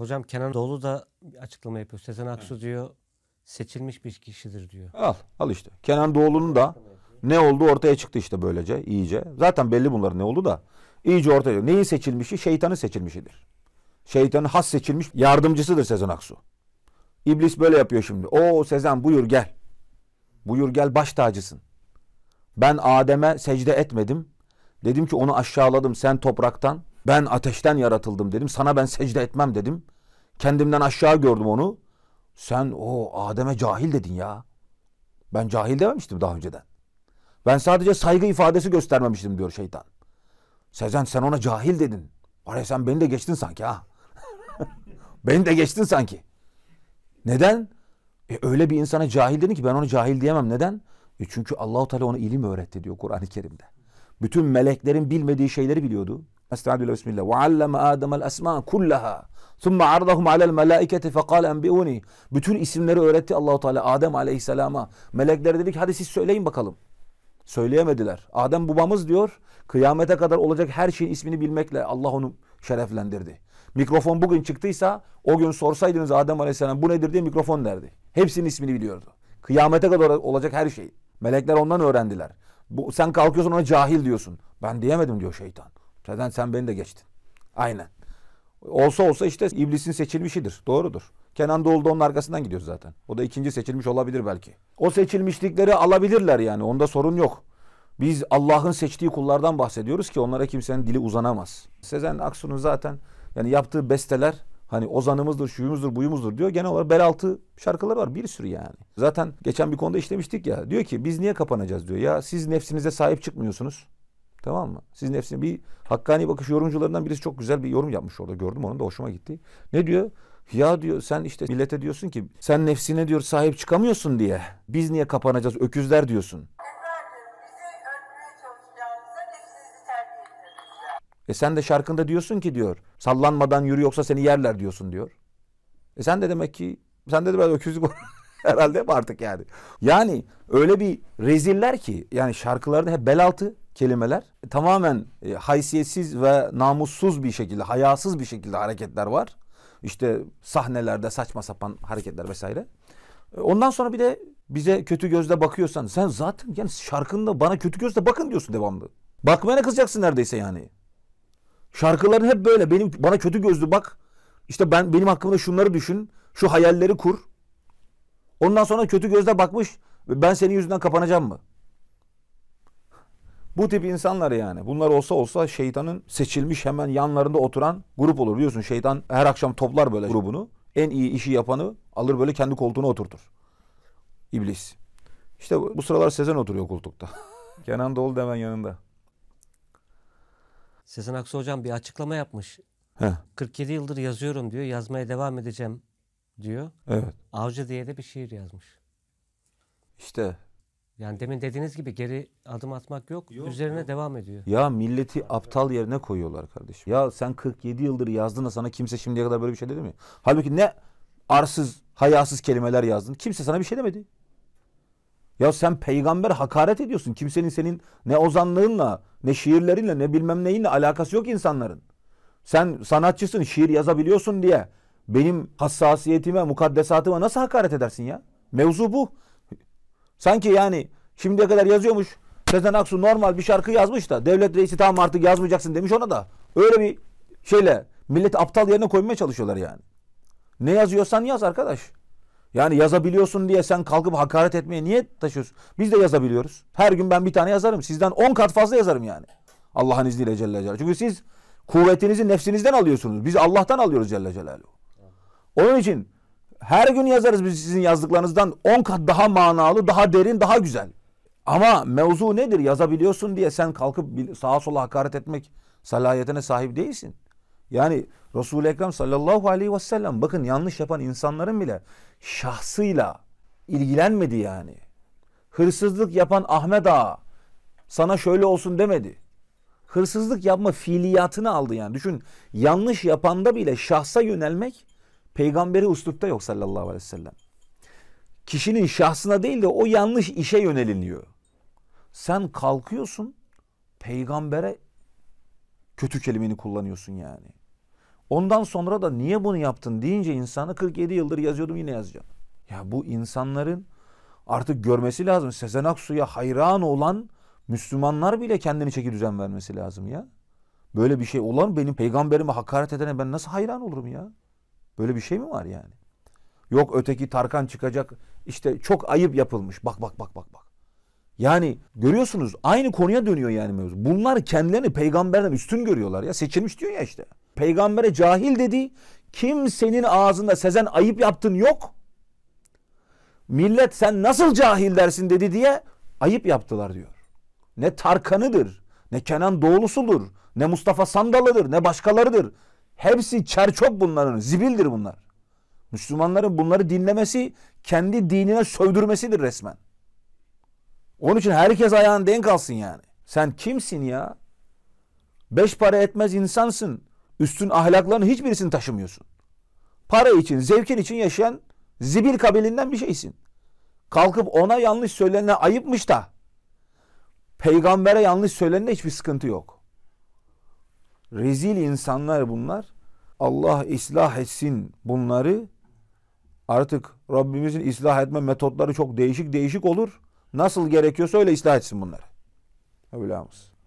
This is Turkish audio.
Hocam Kenan Doğulu da açıklama yapıyor. Sezen Aksu evet. diyor seçilmiş bir kişidir diyor. Al, al işte. Kenan Doğulu'nun da ne oldu ortaya çıktı işte böylece iyice. Zaten belli bunların ne oldu da iyice ortaya. Neyi seçilmişi? Şeytanın seçilmişidir. Şeytanın has seçilmiş yardımcısıdır Sezen Aksu. İblis böyle yapıyor şimdi. O Sezen buyur gel. Buyur gel baş tacısın. Ben Adem'e secde etmedim. Dedim ki onu aşağıladım sen topraktan. Ben ateşten yaratıldım dedim. Sana ben secde etmem dedim. Kendimden aşağı gördüm onu. Sen o Adem'e cahil dedin ya. Ben cahil dememiştim daha önceden. Ben sadece saygı ifadesi göstermemiştim diyor şeytan. Sezen sen ona cahil dedin. Var sen beni de geçtin sanki ha. beni de geçtin sanki. Neden? E öyle bir insana cahil dedin ki ben onu cahil diyemem. Neden? E çünkü Allahu Teala ona ilim öğretti diyor Kur'an-ı Kerim'de. Bütün meleklerin bilmediği şeyleri biliyordu. Estaizu bismillah. Ve alleme Adem'el esma kullaha. Thumma ardahum alel melaikete fekal enbiuni. Bütün isimleri öğretti Allahu Teala Adem aleyhisselama. Melekler dedi ki hadi siz söyleyin bakalım. Söyleyemediler. Adem babamız diyor kıyamete kadar olacak her şeyin ismini bilmekle Allah onu şereflendirdi. Mikrofon bugün çıktıysa o gün sorsaydınız Adem aleyhisselam bu nedir diye mikrofon derdi. Hepsinin ismini biliyordu. Kıyamete kadar olacak her şey. Melekler ondan öğrendiler. Bu, sen kalkıyorsun ona cahil diyorsun. Ben diyemedim diyor şeytan. Zaten sen beni de geçtin. Aynen. Olsa olsa işte iblisin seçilmişidir. Doğrudur. Kenan Doğulu da onun arkasından gidiyor zaten. O da ikinci seçilmiş olabilir belki. O seçilmişlikleri alabilirler yani. Onda sorun yok. Biz Allah'ın seçtiği kullardan bahsediyoruz ki onlara kimsenin dili uzanamaz. Sezen Aksu'nun zaten yani yaptığı besteler hani ozanımızdır, şuyumuzdur, buyumuzdur diyor. Genel olarak bel altı şarkılar var bir sürü yani. Zaten geçen bir konuda işlemiştik ya. Diyor ki biz niye kapanacağız diyor. Ya siz nefsinize sahip çıkmıyorsunuz. Tamam mı? Sizin nefsine bir Hakkani Bakış yorumcularından birisi çok güzel bir yorum yapmış orada gördüm onu da hoşuma gitti. Ne diyor? Ya diyor sen işte millete diyorsun ki sen nefsine diyor sahip çıkamıyorsun diye. Biz niye kapanacağız öküzler diyorsun. E sen de şarkında diyorsun ki diyor sallanmadan yürü yoksa seni yerler diyorsun diyor. E sen de demek ki sen de ben öküzlük herhalde artık yani. Yani öyle bir reziller ki yani şarkılarda hep bel altı kelimeler. E, tamamen e, haysiyetsiz ve namussuz bir şekilde, hayasız bir şekilde hareketler var. İşte sahnelerde saçma sapan hareketler vesaire. E, ondan sonra bir de bize kötü gözle bakıyorsan sen zaten yani şarkında bana kötü gözle bakın diyorsun devamlı. ne kızacaksın neredeyse yani. Şarkıların hep böyle benim bana kötü gözlü bak. İşte ben benim hakkımda şunları düşün. Şu hayalleri kur. Ondan sonra kötü gözle bakmış ben senin yüzünden kapanacağım mı? Bu tip insanlar yani. Bunlar olsa olsa şeytanın seçilmiş hemen yanlarında oturan grup olur. Biliyorsun şeytan her akşam toplar böyle grubunu. En iyi işi yapanı alır böyle kendi koltuğuna oturtur. İblis. İşte bu, sıralar Sezen oturuyor koltukta. Kenan Doğulu da hemen yanında. Sezen Aksu hocam bir açıklama yapmış. Heh. 47 yıldır yazıyorum diyor. Yazmaya devam edeceğim diyor. Evet. Avcı diye de bir şiir yazmış. İşte yani demin dediğiniz gibi geri adım atmak yok, yok üzerine yok. devam ediyor. Ya milleti aptal yerine koyuyorlar kardeşim. Ya sen 47 yıldır yazdın da sana kimse şimdiye kadar böyle bir şey dedi mi? Halbuki ne arsız, hayasız kelimeler yazdın. Kimse sana bir şey demedi. Ya sen peygamber hakaret ediyorsun. Kimsenin senin ne ozanlığınla, ne şiirlerinle, ne bilmem neyinle alakası yok insanların. Sen sanatçısın, şiir yazabiliyorsun diye benim hassasiyetime, mukaddesatıma nasıl hakaret edersin ya? Mevzu bu. Sanki yani şimdiye kadar yazıyormuş. Sezen Aksu normal bir şarkı yazmış da devlet reisi tamam artık yazmayacaksın demiş ona da. Öyle bir şeyle milleti aptal yerine koymaya çalışıyorlar yani. Ne yazıyorsan yaz arkadaş. Yani yazabiliyorsun diye sen kalkıp hakaret etmeye niye taşıyorsun? Biz de yazabiliyoruz. Her gün ben bir tane yazarım. Sizden 10 kat fazla yazarım yani. Allah'ın izniyle Celle Celaluhu. Çünkü siz kuvvetinizi nefsinizden alıyorsunuz. Biz Allah'tan alıyoruz Celle Celaluhu. Onun için her gün yazarız biz sizin yazdıklarınızdan 10 kat daha manalı, daha derin, daha güzel. Ama mevzu nedir? Yazabiliyorsun diye sen kalkıp sağa sola hakaret etmek salayetine sahip değilsin. Yani Resul-i Ekrem sallallahu aleyhi ve sellem bakın yanlış yapan insanların bile şahsıyla ilgilenmedi yani. Hırsızlık yapan Ahmet Ağa sana şöyle olsun demedi. Hırsızlık yapma fiiliyatını aldı yani. Düşün yanlış yapanda bile şahsa yönelmek Peygamberi uslupta yok sallallahu aleyhi ve sellem. Kişinin şahsına değil de o yanlış işe yöneliniyor. Sen kalkıyorsun peygambere kötü kelimeni kullanıyorsun yani. Ondan sonra da niye bunu yaptın deyince insanı 47 yıldır yazıyordum yine yazacağım. Ya bu insanların artık görmesi lazım. Sezen Aksu'ya hayran olan Müslümanlar bile kendini çeki düzen vermesi lazım ya. Böyle bir şey olan benim peygamberime hakaret edene ben nasıl hayran olurum ya? Böyle bir şey mi var yani? Yok öteki Tarkan çıkacak. İşte çok ayıp yapılmış. Bak bak bak bak bak. Yani görüyorsunuz aynı konuya dönüyor yani mevzu. Bunlar kendilerini peygamberden üstün görüyorlar ya. Seçilmiş diyor ya işte. Peygambere cahil dedi. Kimsenin ağzında Sezen ayıp yaptın yok. Millet sen nasıl cahil dersin dedi diye ayıp yaptılar diyor. Ne Tarkan'ıdır, ne Kenan Doğulusu'dur, ne Mustafa Sandalı'dır, ne başkalarıdır. Hepsi çerçok bunların, zibildir bunlar. Müslümanların bunları dinlemesi kendi dinine sövdürmesidir resmen. Onun için herkes ayağın denk alsın yani. Sen kimsin ya? Beş para etmez insansın. Üstün ahlaklarını hiçbirisini taşımıyorsun. Para için, zevkin için yaşayan zibil kabilinden bir şeysin. Kalkıp ona yanlış söylenene ayıpmış da peygambere yanlış söylenene hiçbir sıkıntı yok. Rezil insanlar bunlar. Allah ıslah etsin bunları. Artık Rabbimizin ıslah etme metotları çok değişik değişik olur. Nasıl gerekiyorsa öyle ıslah etsin bunları. Mevlamız.